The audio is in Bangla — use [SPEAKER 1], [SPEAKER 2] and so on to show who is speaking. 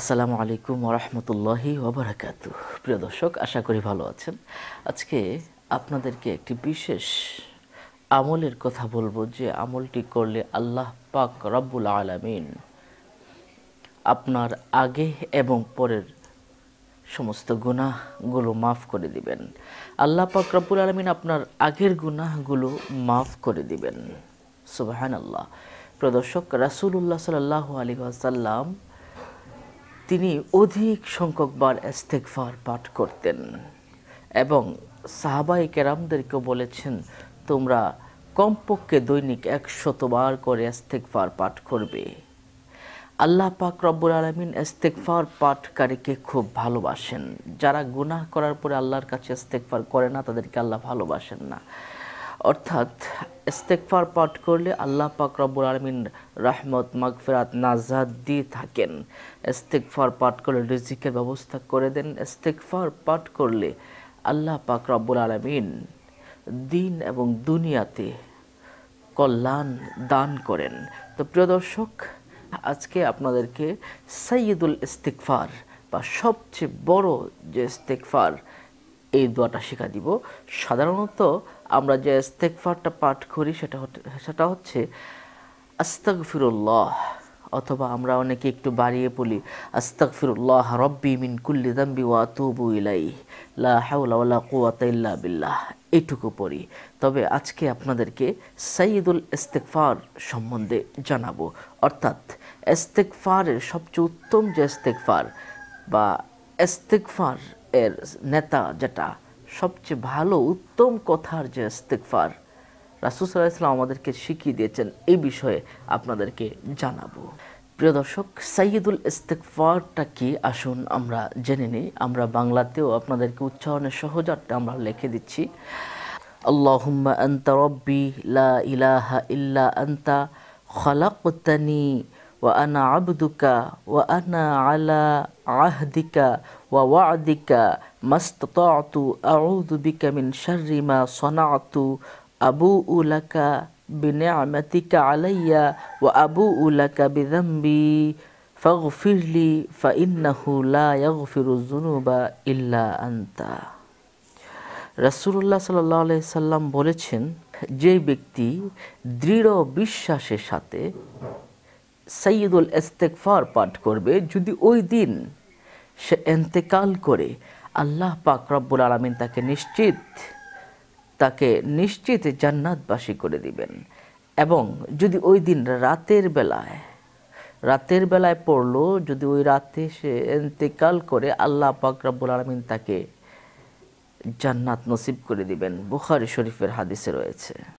[SPEAKER 1] আসসালামু আলাইকুম ওরহমতুল্লাহি ওবরাকাত প্রিয় দর্শক আশা করি ভালো আছেন আজকে আপনাদেরকে একটি বিশেষ আমলের কথা বলবো যে আমলটি করলে আল্লাহ পাক রব্বুল আলমিন আপনার আগে এবং পরের সমস্ত গুনাহগুলো মাফ করে দিবেন আল্লাহ পাক রব্বুল আলমিন আপনার আগের গুনাহগুলো মাফ করে দিবেন সুবাহান আল্লাহ প্রদর্শক রাসুলুল্লাহ সাল্লাহ আলী আসাল্লাম তিনি অধিক সংখ্যকবার ইস্তেকফার পাঠ করতেন এবং সাহাবাই কেরামদেরকেও বলেছেন তোমরা কমপক্ষে দৈনিক একশতবার করে ইস্তেকফার পাঠ করবে আল্লাহ পাক রব্বুর আলমিন ইস্তেকফার পাঠকারীকে খুব ভালোবাসেন যারা গুনাহ করার পরে আল্লাহর কাছে ইস্তেকফার করে না তাদেরকে আল্লাহ ভালোবাসেন না অর্থাৎ ইস্তেকফার পাঠ করলে আল্লাহ পাক রব্বুল আলমিন রহমত মাগফিরাত নাজাদ দিয়ে থাকেন ইস্তেকফার পাঠ করলে রিজিকের ব্যবস্থা করে দেন ইস্তেকফার পাঠ করলে আল্লাহ পাক রব্বুল আলমিন দিন এবং দুনিয়াতে কল্যাণ দান করেন তো প্রিয় দর্শক আজকে আপনাদেরকে সৈয়দুল ইস্তিকফার বা সবচেয়ে বড় যে ইস্তেকফার এই দোয়াটা শেখা দিব সাধারণত আমরা যে ইস্তেকফারটা পাঠ করি সেটা সেটা হচ্ছে আস্তাক ফিরুল্লাহ অথবা আমরা অনেকে একটু বাড়িয়ে বলি আস্তাক ফিরুল্লাহ রব্বি মিন কুল্লি দাম্বি ওয়া তুবু ইলাই লা হাওলা ওয়ালা কুওয়াতা ইল্লা বিল্লাহ এইটুকু পড়ি তবে আজকে আপনাদেরকে সাইদুল ইস্তেকফার সম্বন্ধে জানাবো অর্থাৎ ইস্তেকফারের সবচেয়ে উত্তম যে ইস্তেকফার বা ইস্তেকফার এর নেতা যেটা সবচেয়ে ভালো উত্তম কথার যে ইস্তেকফার রাসুসাল্লাহ ইসলাম আমাদেরকে শিখিয়ে দিয়েছেন এই বিষয়ে আপনাদেরকে জানাবো প্রিয় দর্শক সাইয়দুল ইস্তেকফারটা কি আসুন আমরা জেনে নিই আমরা বাংলাতেও আপনাদেরকে উচ্চারণের সহজার্থে আমরা লিখে দিচ্ছি আল্লাহুম্মা আন্তা রব্বি লা ইলাহা ইল্লা আন্তা খলাকতানি ওয়া আনা আবদুকা ওয়া আনা আলা আহদিকা ওয়া ওয়াদিকা মাস্তাতু আউযু বিকা মিন শাররি মা আবুউ লাকা বিনিআমাতিকা আলাইয়া ওয়া আবুউ লাকা বিযামবি ফাইন্নাহু লা ইয়াগফিরু যুনুবা ইল্লা আনতা রাসূলুল্লাহ সাল্লাল্লাহু আলাইহি সাল্লাম বলেছেন যে ব্যক্তি দৃঢ় বিশ্বাসের সাথে সৈয়দুল ইস্তেকফার পাঠ করবে যদি ওই দিন সে এন্তেকাল করে আল্লাহ পাক রব্বুল আলমিন তাকে নিশ্চিত তাকে নিশ্চিত জান্নাতবাসী করে দিবেন এবং যদি ওই দিন রাতের বেলায় রাতের বেলায় পড়ল যদি ওই রাতে সে এতেকাল করে আল্লাহ পাক রব্বুল আলমিন তাকে জান্নাত নসিব করে দিবেন বুখারি শরীফের হাদিসে রয়েছে